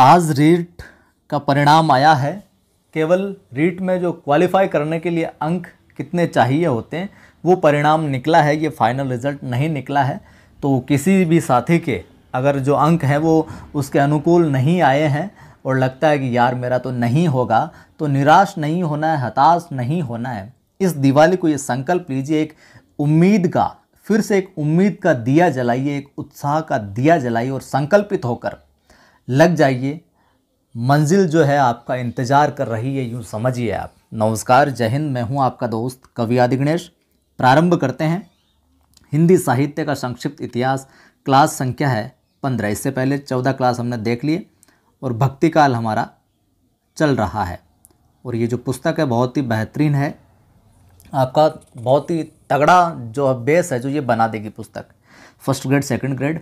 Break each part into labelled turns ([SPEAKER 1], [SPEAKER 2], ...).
[SPEAKER 1] आज रीट का परिणाम आया है केवल रीट में जो क्वालिफाई करने के लिए अंक कितने चाहिए होते हैं वो परिणाम निकला है ये फाइनल रिज़ल्ट नहीं निकला है तो किसी भी साथी के अगर जो अंक हैं वो उसके अनुकूल नहीं आए हैं और लगता है कि यार मेरा तो नहीं होगा तो निराश नहीं होना है हताश नहीं होना है इस दिवाली को ये संकल्प लीजिए एक उम्मीद का फिर से एक उम्मीद का दिया जलाइए एक उत्साह का दिया जलाइए और संकल्पित होकर लग जाइए मंजिल जो है आपका इंतज़ार कर रही है यूँ समझिए आप नमस्कार जय हिंद मैं हूँ आपका दोस्त कवि आदि गणेश प्रारंभ करते हैं हिंदी साहित्य का संक्षिप्त इतिहास क्लास संख्या है पंद्रह इससे पहले चौदह क्लास हमने देख लिए और भक्ति काल हमारा चल रहा है और ये जो पुस्तक है बहुत ही बेहतरीन है आपका बहुत ही तगड़ा जो बेस है जो ये बना देगी पुस्तक फर्स्ट ग्रेड सेकंड ग्रेड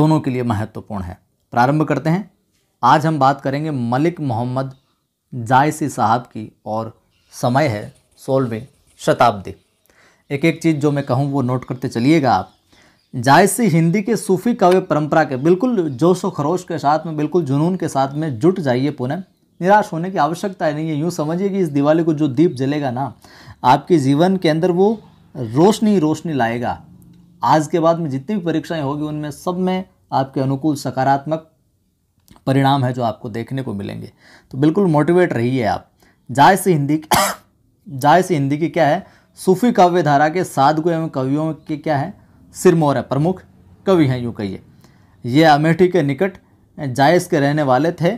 [SPEAKER 1] दोनों के लिए महत्वपूर्ण है प्रारंभ करते हैं आज हम बात करेंगे मलिक मोहम्मद जायसी साहब की और समय है सोलहवें शताब्दी एक एक चीज़ जो मैं कहूँ वो नोट करते चलिएगा आप जायसी हिंदी के सूफ़ी काव्य परंपरा के बिल्कुल जोश व खरोश के साथ में बिल्कुल जुनून के साथ में जुट जाइए पुनः निराश होने की आवश्यकता नहीं है यूँ समझिए कि इस दिवाली को जो दीप जलेगा ना आपके जीवन के अंदर वो रोशनी रोशनी लाएगा आज के बाद में जितनी भी परीक्षाएं होगी उनमें सब में आपके अनुकूल सकारात्मक परिणाम है जो आपको देखने को मिलेंगे तो बिल्कुल मोटिवेट रहिए आप जाय से हिंदी जाय से हिंदी की क्या है सूफी काव्य धारा के साधु एवं कवियों के क्या है सिरमौर है प्रमुख कवि हैं यूँ कहिए ये अमेठी के निकट जायस के रहने वाले थे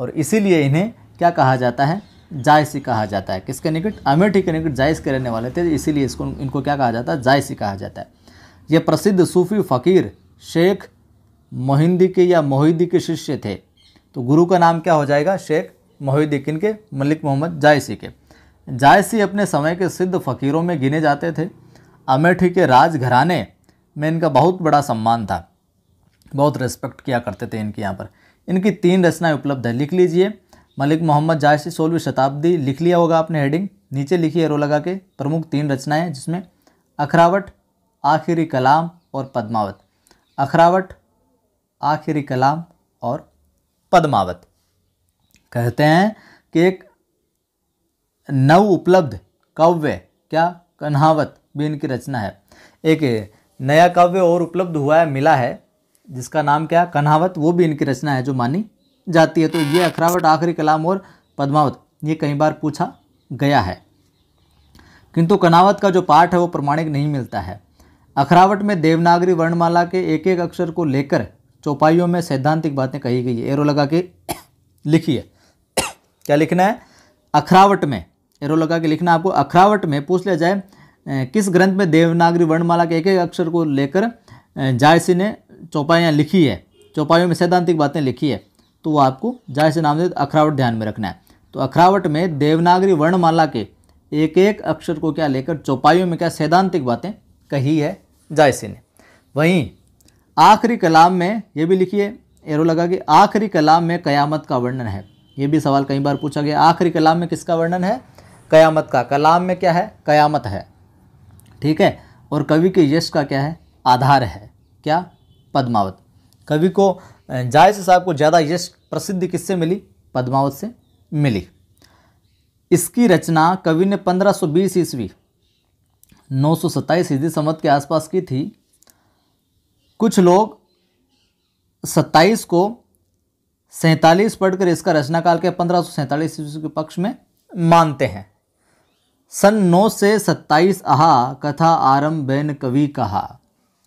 [SPEAKER 1] और इसीलिए इन्हें क्या कहा जाता है जायसी कहा जाता है किसके निकट अमेठी के निकट जायस के रहने वाले थे इसीलिए इसको इनको क्या कहा जाता है जायसी कहा जाता है ये प्रसिद्ध सूफी फ़कीर शेख मोहिंदी के या मोहिदी के शिष्य थे तो गुरु का नाम क्या हो जाएगा शेख मोहिदी किन के मलिक मोहम्मद जायसी के जायसी अपने समय के सिद्ध फ़कीरों में गिने जाते थे अमेठी के राजघराने में इनका बहुत बड़ा सम्मान था बहुत रेस्पेक्ट किया करते थे इनके यहाँ पर इनकी तीन रचनाएँ उपलब्ध है लिख लीजिए मलिक मोहम्मद जायसी सोलहवीं शताब्दी लिख लिया होगा आपने हेडिंग नीचे लिखी एरो लगा के प्रमुख तीन रचनाएँ जिसमें अखरावट आखिरी कलाम और पद्मावत अखरावट आखिरी कलाम और पद्मावत कहते हैं कि एक नव उपलब्ध काव्य क्या कन्हावत भी इनकी रचना है एक नया काव्य और उपलब्ध हुआ है मिला है जिसका नाम क्या कन्हावत वो भी इनकी रचना है जो मानी जाती है तो ये अखरावट आखिरी कलाम और पद्मावत ये कई बार पूछा गया है किंतु कनावत का जो पाठ है वो प्रमाणिक नहीं मिलता है अखरावट में देवनागरी वर्णमाला के एक एक अक्षर को लेकर चौपाइयों में सैद्धांतिक बातें कही गई है एरो लगा के है क्या लिखना है अखरावट में एरो लगा के लिखना आपको अखरावट में पूछ लिया जाए किस ग्रंथ में देवनागरी वर्णमाला के एक एक अक्षर को लेकर जायसी ने चौपाइयाँ लिखी है चौपाइयों में सैद्धांतिक बातें लिखी है तो वो आपको जायसी नाम से अखरावट ध्यान में रखना है तो अखरावट में देवनागरी वर्णमाला के एक एक अक्षर को क्या लेकर चौपाइयों में क्या सैद्धांतिक बातें कही है जायसी ने वहीं आखिरी कलाम में ये भी लिखिए एरो लगा कि आखिरी कलाम में क़यामत का वर्णन है ये भी सवाल कई बार पूछा गया आखिरी कलाम में किसका वर्णन है क़यामत का कलाम में क्या है क़यामत है ठीक है और कवि के यश का क्या है आधार है क्या पद्मावत कवि को जायस साहब को ज़्यादा यश प्रसिद्धि किससे मिली पद्मावत से मिली इसकी रचना कवि ने 1520 ईस्वी नौ सौ सत्ताईस ईस्वी संवत के आसपास की थी कुछ लोग सत्ताईस को सैंतालीस पढ़कर इसका रचनाकाल के पंद्रह सौ सैंतालीस ईस्वी के पक्ष में मानते हैं सन नौ से सत्ताईस आहा कथा आरंभ बैन कवि कहा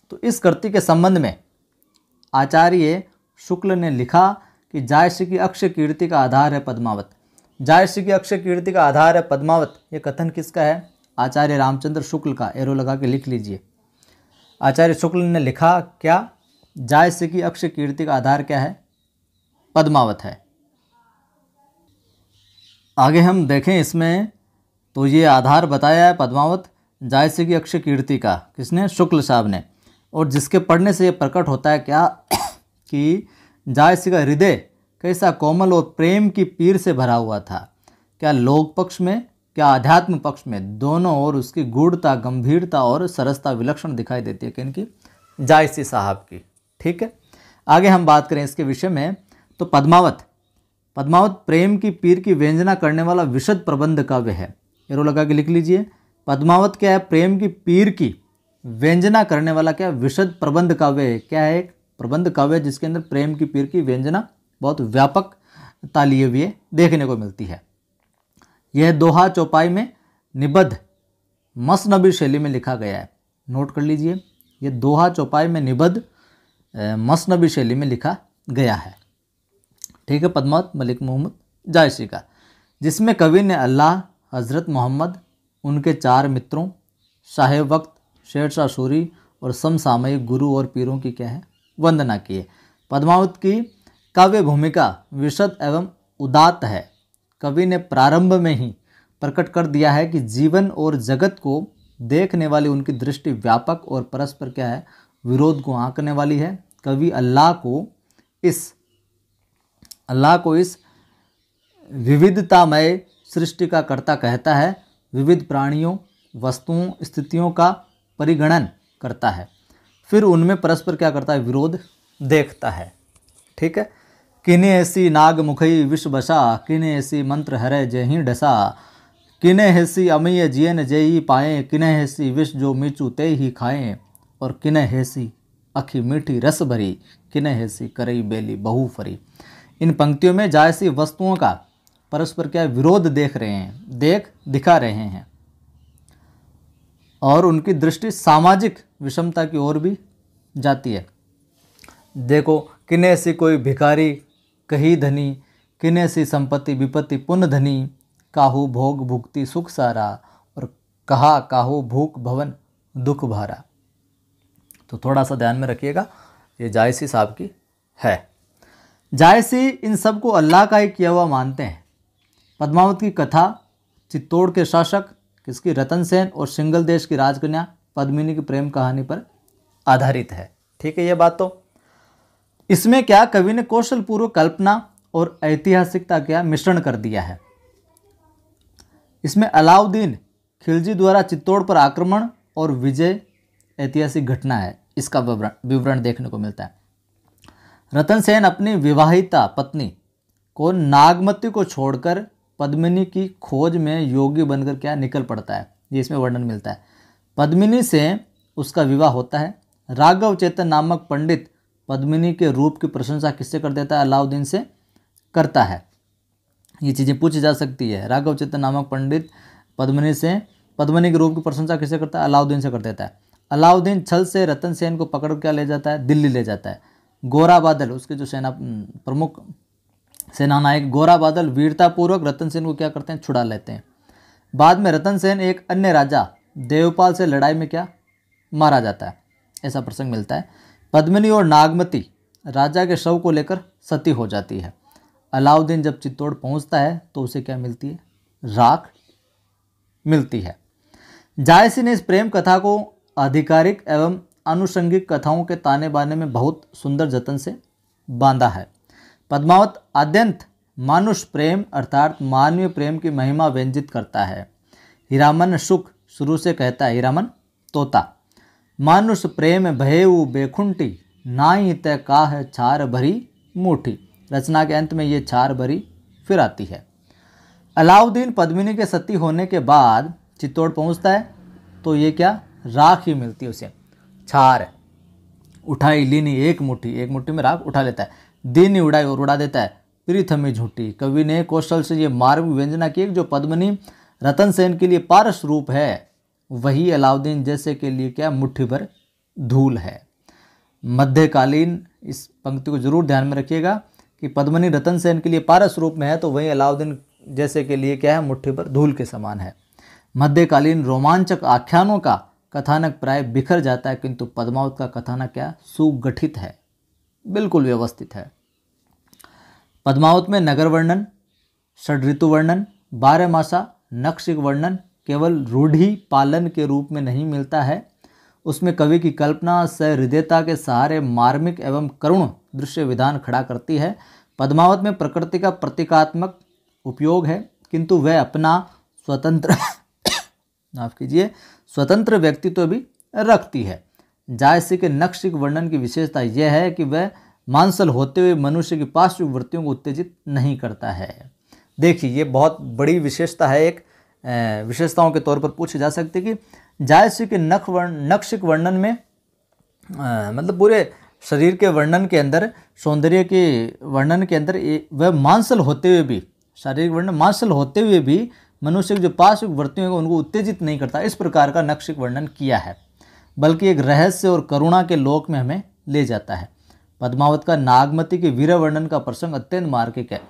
[SPEAKER 1] तो इस कृति के संबंध में आचार्य शुक्ल ने लिखा कि जायश्री की अक्षय कीर्ति का आधार है पद्मावत जायश्री की अक्षय कीर्ति का आधार है पद्मावत ये कथन किसका है आचार्य रामचंद्र शुक्ल का एरो लगा के लिख लीजिए आचार्य शुक्ल ने लिखा क्या से की अक्ष कीर्ति का आधार क्या है पद्मावत है आगे हम देखें इसमें तो ये आधार बताया है पद्मावत से की अक्ष कीर्ति का किसने शुक्ल साहब ने और जिसके पढ़ने से ये प्रकट होता है क्या कि से का हृदय कैसा कोमल और प्रेम की पीर से भरा हुआ था क्या लोक पक्ष में क्या आध्यात्म पक्ष में दोनों और उसकी गूढ़ता गंभीरता और सरसता विलक्षण दिखाई देती है किनकी जायसी साहब की ठीक है आगे हम बात करें इसके विषय में तो पद्मावत पद्मावत प्रेम की पीर की व्यंजना करने वाला विशद प्रबंध काव्य है एरो लगा के लिख लीजिए पद्मावत क्या है प्रेम की पीर की व्यंजना करने वाला क्या विशद प्रबंध काव्य है क्या है एक प्रबंध काव्य जिसके अंदर प्रेम की पीर की व्यंजना बहुत व्यापक तालिए हुए देखने को मिलती है यह दोहा चौपाई में निबद्ध मसनबी शैली में लिखा गया है नोट कर लीजिए यह दोहा चौपाई में निबद्ध मसनबी शैली में लिखा गया है ठीक है पदमावत मलिक मोहम्मद जायसी का जिसमें कवि ने अल्लाह हज़रत मोहम्मद उनके चार मित्रों शाह वक्त शेर शाह सूरी और समसामयिक गुरु और पीरों की क्या है वंदना की है पदमावत की काव्य भूमिका विशद एवं उदात है कवि ने प्रारंभ में ही प्रकट कर दिया है कि जीवन और जगत को देखने वाली उनकी दृष्टि व्यापक और परस्पर क्या है विरोध को आंकने वाली है कवि अल्लाह को इस अल्लाह को इस विविधतामय सृष्टि का कर्ता कहता है विविध प्राणियों वस्तुओं स्थितियों का परिगणन करता है फिर उनमें परस्पर क्या करता है विरोध देखता है ठीक है किने ऐसी नाग मुखई विष बसा किने ऐसी मंत्र हरे जही डसा किने हैसी अमीय जियन ही पाए किने हैसी विष जो मीचू ते ही खाएं और किने हैसी अखी मीठी रस भरी किने हैसी करई बेली बहु फरी इन पंक्तियों में जायसी वस्तुओं का परस्पर क्या विरोध देख रहे हैं देख दिखा रहे हैं और उनकी दृष्टि सामाजिक विषमता की ओर भी जाती है देखो किने ऐसी कोई भिखारी कही धनी किने सी संपत्ति विपत्ति पुन धनी काहू भोग भुक्ति सुख सारा और कहा काहू भूख भवन दुख भारा तो थोड़ा सा ध्यान में रखिएगा ये जायसी साहब की है जायसी इन सब को अल्लाह का ही किया हुआ मानते हैं पद्मावत की कथा चित्तौड़ के शासक किसकी रतन सेन और सिंगल देश की राजकन्या पद्मिनी की प्रेम कहानी पर आधारित है ठीक है ये बात तो इसमें क्या कवि ने कौशल पूर्व कल्पना और ऐतिहासिकता का मिश्रण कर दिया है इसमें अलाउद्दीन खिलजी द्वारा चित्तौड़ पर आक्रमण और विजय ऐतिहासिक घटना है इसका विवरण देखने को मिलता है रतन सेन अपनी विवाहिता पत्नी को नागमती को छोड़कर पद्मिनी की खोज में योगी बनकर क्या निकल पड़ता है ये इसमें वर्णन मिलता है पद्मिनी से उसका विवाह होता है राघव चेतन नामक पंडित पद्मिनी के रूप की प्रशंसा किससे कर देता है अलाउद्दीन से करता है ये चीज़ें पूछी जा सकती है राघव चित्र नामक पंडित पद्मिनी से पद्मिनी के रूप की प्रशंसा किससे करता है अलाउद्दीन से कर देता है अलाउद्दीन छल से रतन सेन को पकड़ क्या ले जाता है दिल्ली ले जाता है गोरा बादल उसके जो सेना प्रमुख सेनानायक गोरा बादल वीरतापूर्वक रतन सेन को क्या करते हैं छुड़ा लेते हैं बाद में रतन सेन एक अन्य राजा देवपाल से लड़ाई में क्या मारा जाता है ऐसा प्रसंग मिलता है पद्मिनी और नागमती राजा के शव को लेकर सती हो जाती है अलाउद्दीन जब चित्तौड़ पहुंचता है तो उसे क्या मिलती है राख मिलती है जायसी ने इस प्रेम कथा को आधिकारिक एवं आनुषंगिक कथाओं के ताने बाने में बहुत सुंदर जतन से बांधा है पद्मावत अत्यंत मानुष प्रेम अर्थात मानवीय प्रेम की महिमा व्यंजित करता है हीरामन सुख शुरू से कहता है हीरामन तोता मानुष प्रेम भयऊ बेखुंटी नाई तय का है छार भरी मुठी रचना के अंत में ये छार भरी फिर आती है अलाउद्दीन पद्मिनी के सती होने के बाद चित्तौड़ पहुंचता है तो ये क्या राख ही मिलती है उसे छार उठाई लीनी एक मुट्ठी एक मुट्ठी में राख उठा लेता है दीनी उड़ाई और उड़ा देता है प्रीथमी झूठी कवि ने कौशल से ये मार्ग व्यंजना की जो पद्मनी रतन सेन के लिए पारस रूप है वही अलाउद्दीन जैसे के लिए क्या मुट्ठी भर धूल है मध्यकालीन इस पंक्ति को जरूर ध्यान में रखिएगा कि पद्मनी रतन सेन के लिए पारस रूप में है तो वही अलाउद्दीन जैसे के लिए क्या है मुट्ठी पर धूल के समान है मध्यकालीन रोमांचक आख्यानों का कथानक प्राय बिखर जाता है किंतु पद्मावत का कथानक क्या सुगठित है बिल्कुल व्यवस्थित है पद्मावत में नगर वर्णन षड ऋतु वर्णन बारह मासा नक्षिक वर्णन केवल रूढ़ी पालन के रूप में नहीं मिलता है उसमें कवि की कल्पना सहृदयता के सहारे मार्मिक एवं करुण दृश्य विधान खड़ा करती है पद्मावत में प्रकृति का प्रतीकात्मक उपयोग है किंतु वह अपना स्वतंत्र माफ कीजिए स्वतंत्र व्यक्तित्व तो भी रखती है जायसी के नक्शिक वर्णन की विशेषता यह है कि वह मांसल होते हुए मनुष्य की वृत्तियों को उत्तेजित नहीं करता है देखिए ये बहुत बड़ी विशेषता है एक विशेषताओं के तौर पर पूछे जा सकते कि जायसी के नख वर्ण नक्श वर्णन में आ, मतलब पूरे शरीर के वर्णन के अंदर सौंदर्य के वर्णन के अंदर वह मांसल होते हुए भी शारीरिक वर्णन मांसल होते हुए भी मनुष्य जो पार्श्विक वृत्तियों को उनको उत्तेजित नहीं करता इस प्रकार का नक्शिक वर्णन किया है बल्कि एक रहस्य और करुणा के लोक में हमें ले जाता है पद्मावत का नागमती के वीर वर्णन का प्रसंग अत्यंत मार्गिक है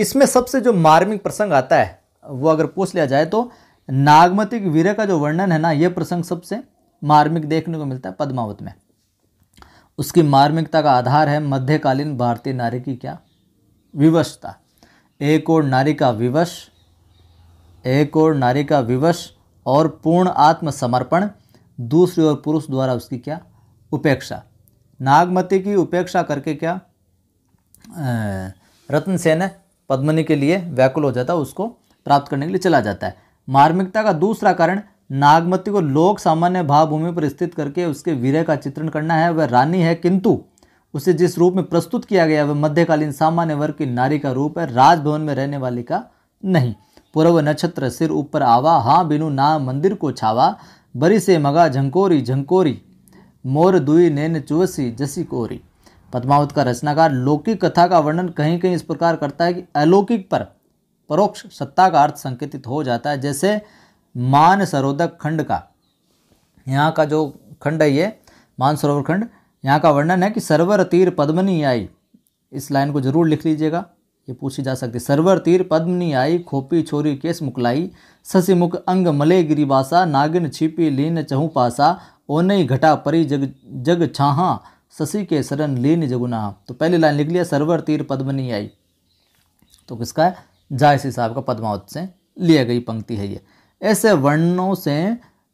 [SPEAKER 1] इसमें सबसे जो मार्मिक प्रसंग आता है वो अगर पूछ लिया जाए तो नागमतिक वीर का जो वर्णन है ना ये प्रसंग सबसे मार्मिक देखने को मिलता है पद्मावत में उसकी मार्मिकता का आधार है मध्यकालीन भारतीय नारी की क्या विवशता एक और नारी का विवश एक और नारी का विवश और पूर्ण आत्मसमर्पण दूसरी ओर पुरुष द्वारा उसकी क्या उपेक्षा नागमती की उपेक्षा करके क्या रत्न सेन पद्मनी के लिए व्याकुल हो जाता उसको प्राप्त करने के लिए चला जाता है मार्मिकता का दूसरा कारण नागमती को लोक सामान्य भावभूमि पर स्थित करके उसके वीरय का चित्रण करना है वह रानी है किंतु उसे जिस रूप में प्रस्तुत किया गया वह मध्यकालीन सामान्य वर्ग की नारी का रूप है राजभवन में रहने वाली का नहीं पूर्व नक्षत्र सिर ऊपर आवा हाँ बिनु ना मंदिर को छावा बरी से मगा झंकोरी झंकोरी मोर दुई नैन चुवसी जसी कोरी पद्मावत का रचनाकार लौकिक कथा का वर्णन कहीं कहीं इस प्रकार करता है कि अलौकिक पर परोक्ष सत्ता का अर्थ संकेतित हो जाता है जैसे मान सरोदक खंड का यहाँ का जो खंड है ये मान सरोवर खंड यहाँ का वर्णन है कि सर्वर तीर पद्मनी आई इस लाइन को जरूर लिख लीजिएगा ये पूछी जा सकती सर्वर तीर पद्मनी आई खोपी छोरी केस मुकलाई ससीमुख अंग मले गिरिबासा नागिन छिपी लीन चहु पासा ओनई घटा परी जग जग छाहा शशि के शरण लीन जगुना तो पहली लाइन लिख लिया सर्वर तीर पद्मनी आई तो किसका है जायसी साहब का पद्मावत से लिया गई पंक्ति है ये ऐसे वर्णों से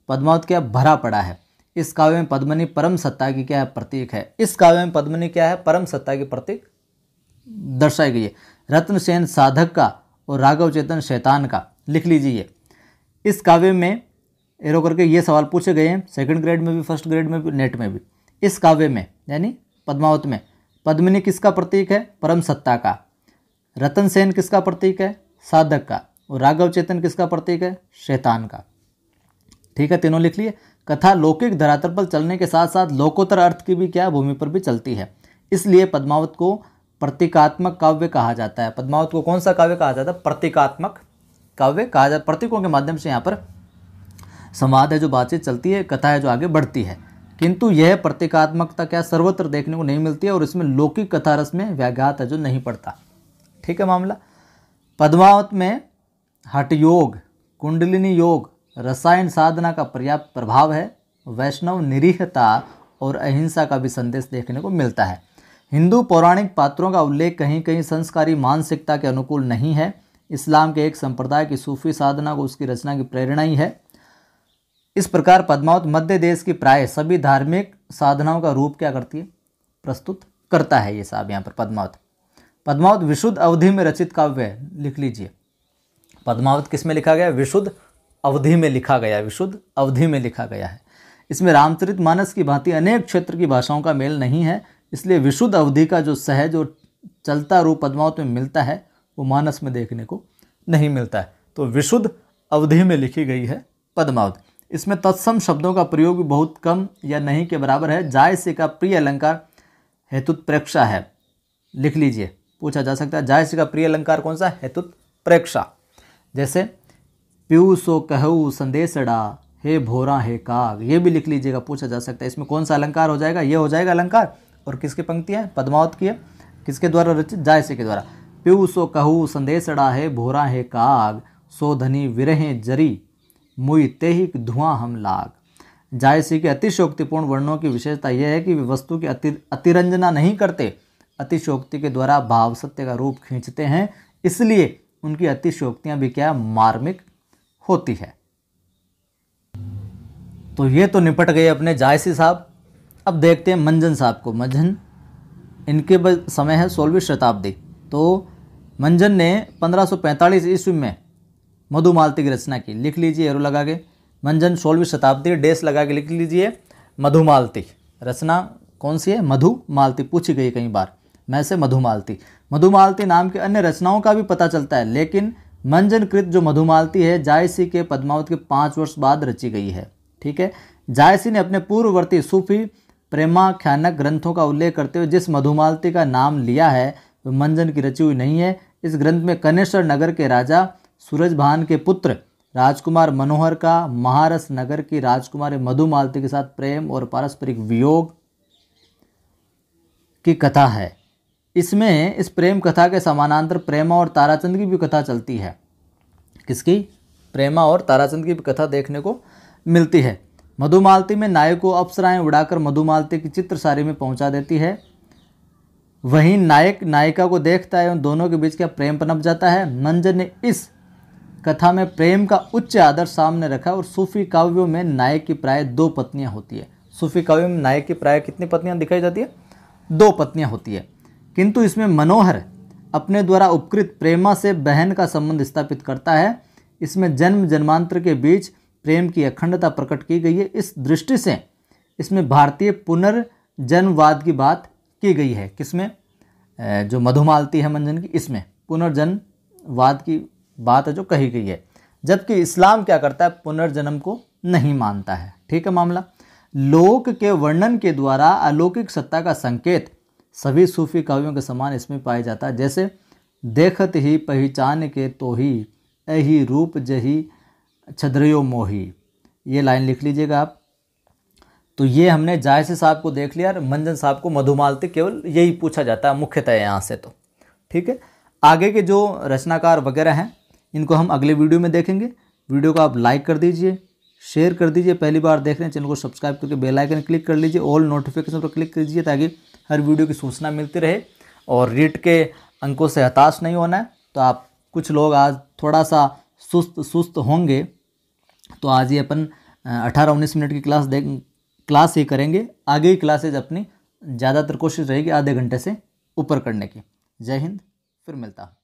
[SPEAKER 1] पद्मावत क्या भरा पड़ा है इस काव्य में पद्मनी परम सत्ता की क्या है प्रतीक है इस काव्य में पद्मनी क्या है परम सत्ता की प्रतीक दर्शाई गई है रत्नसेन साधक का और राघव चेतन शैतान का लिख लीजिए इस काव्य में एरो करके ये सवाल पूछे गए हैं सेकंड ग्रेड में भी फर्स्ट ग्रेड में भी नेट में भी इस काव्य में यानी पद्मावत में पद्मनी किसका प्रतीक है परम सत्ता का रतन सेन किसका प्रतीक है साधक का और राघव चेतन किसका प्रतीक है शैतान का ठीक है तीनों लिख लिए कथा लौकिक धरातल पर चलने के साथ साथ लोकोत्तर अर्थ की भी क्या भूमि पर भी चलती है इसलिए पद्मावत को प्रतीकात्मक काव्य कहा जाता है पद्मावत को कौन सा काव्य कहा जाता है प्रतीकात्मक काव्य कहा जाता प्रतीकों के माध्यम से यहाँ पर संवाद है जो बातचीत चलती है कथा है जो आगे बढ़ती है किंतु यह प्रतीकात्मकता क्या सर्वत्र देखने को नहीं मिलती है और इसमें लौकिक कथा रस में व्याघात है जो नहीं पड़ता ठीक है मामला पद्मावत में हट योग कुंडलिनी योग रसायन साधना का पर्याप्त प्रभाव है वैष्णव निरीहता और अहिंसा का भी संदेश देखने को मिलता है हिंदू पौराणिक पात्रों का उल्लेख कहीं कहीं संस्कारी मानसिकता के अनुकूल नहीं है इस्लाम के एक संप्रदाय की सूफी साधना को उसकी रचना की प्रेरणा ही है इस प्रकार पद्मावत मध्य देश की प्राय सभी धार्मिक साधनाओं का रूप क्या करती है प्रस्तुत करता है ये साहब यहाँ पर पद्मावत पद्मावत विशुद्ध अवधि में रचित काव्य है लिख लीजिए पद्मावत किस में लिखा गया विशुद्ध अवधि में लिखा गया विशुद्ध अवधि में लिखा गया है इसमें रामचरित मानस की भांति अनेक क्षेत्र की भाषाओं का मेल नहीं है इसलिए विशुद्ध अवधि का जो सहज और चलता रूप पद्मावत में मिलता है वो मानस में देखने को नहीं मिलता है तो विशुद्ध अवधि में लिखी गई है पद्मावत इसमें तत्सम शब्दों का प्रयोग भी बहुत कम या नहीं के बराबर है जायसे का प्रिय अलंकार हेतुत्प्रेक्षा है लिख लीजिए पूछा जा सकता है जायसी का प्रिय अलंकार कौन सा हेतु प्रेक्षा जैसे प्यू सो कहऊ संदेशड़ा हे भोरा हे काग ये भी लिख लीजिएगा पूछा जा सकता है इसमें कौन सा अलंकार हो जाएगा ये हो जाएगा अलंकार और किसकी पंक्ति है पद्मावत की है किसके द्वारा रचित जायसे के द्वारा प्यू सो कहू संदेशड़ा हे भोरा हे काग सो धनी विरहे जरी मुई तेहिक धुआं हम लाग जायसी के अतिशोक्तिपूर्ण वर्णों की विशेषता यह है कि वे वस्तु की अति अतिरंजना नहीं करते अतिशोक्ति के द्वारा भाव सत्य का रूप खींचते हैं इसलिए उनकी अतिशोक्तियाँ भी क्या मार्मिक होती है तो ये तो निपट गए अपने जायसी साहब अब देखते हैं मंजन साहब को मंजन इनके समय है सोलहवीं शताब्दी तो मंजन ने 1545 ईस्वी में मधुमालती की रचना की लिख लीजिए एरो लगा के मंजन सोलहवीं शताब्दी डेस लगा के लिख लीजिए मधुमालती रचना कौन सी है मधुमालती पूछी गई कई बार में से मधुमालती मधुमालती नाम की अन्य रचनाओं का भी पता चलता है लेकिन मंजनकृत जो मधुमालती है जायसी के पद्मावत के पाँच वर्ष बाद रची गई है ठीक है जायसी ने अपने पूर्ववर्ती सूफी प्रेमाख्यानक ग्रंथों का उल्लेख करते हुए जिस मधुमालती का नाम लिया है वह तो मंजन की रची हुई नहीं है इस ग्रंथ में कनेश्वर नगर के राजा सूरजभान के पुत्र राजकुमार मनोहर का महारस नगर की राजकुमारी मधुमालती के साथ प्रेम और पारस्परिक वियोग की कथा है इसमें इस प्रेम कथा के समानांतर प्रेमा और ताराचंद की भी कथा चलती है किसकी प्रेमा और ताराचंद की भी कथा देखने को मिलती है मधुमालती में नायक को अप्सराएं उड़ाकर मधुमालती की चित्रसारी में पहुंचा देती है वहीं नायक नायिका को देखता है उन दोनों के बीच क्या प्रेम पनप जाता है मंजर ने इस कथा में प्रेम का उच्च आदर सामने रखा और सूफी काव्यों में नायक की प्राय दो पत्नियाँ होती है सूफी काव्यों में नायक की प्राय कितनी पत्नियाँ दिखाई जाती है दो पत्नियाँ होती है किंतु इसमें मनोहर अपने द्वारा उपकृत प्रेमा से बहन का संबंध स्थापित करता है इसमें जन्म जन्मांतर के बीच प्रेम की अखंडता प्रकट की गई है इस दृष्टि से इसमें भारतीय पुनर्जन्मवाद की बात की गई है किसमें जो मधुमालती है मंजन की इसमें पुनर्जन्मवाद की बात है जो कही गई है जबकि इस्लाम क्या करता है पुनर्जन्म को नहीं मानता है ठीक है मामला लोक के वर्णन के द्वारा अलौकिक सत्ता का संकेत सभी सूफी काव्यों के समान इसमें पाया जाता है जैसे देखत ही पहचान के तो ही अही रूप जही छद्रियो मोही ये लाइन लिख लीजिएगा आप तो ये हमने जायसे साहब को देख लिया और मंजन साहब को मधुमालती केवल यही पूछा जाता है मुख्यतः यहाँ से तो ठीक है आगे के जो रचनाकार वगैरह हैं इनको हम अगले वीडियो में देखेंगे वीडियो को आप लाइक कर दीजिए शेयर कर दीजिए पहली बार देख रहे हैं चैनल को सब्सक्राइब करके बेल आइकन क्लिक कर लीजिए ऑल नोटिफिकेशन पर क्लिक कर दीजिए ताकि हर वीडियो की सूचना मिलती रहे और रीट के अंकों से हताश नहीं होना है तो आप कुछ लोग आज थोड़ा सा सुस्त सुस्त होंगे तो आज ये अपन अठारह उन्नीस मिनट की क्लास देख क्लास ही करेंगे आगे की क्लासेज अपनी ज़्यादातर कोशिश रहेगी आधे घंटे से ऊपर करने की जय हिंद फिर मिलता हूँ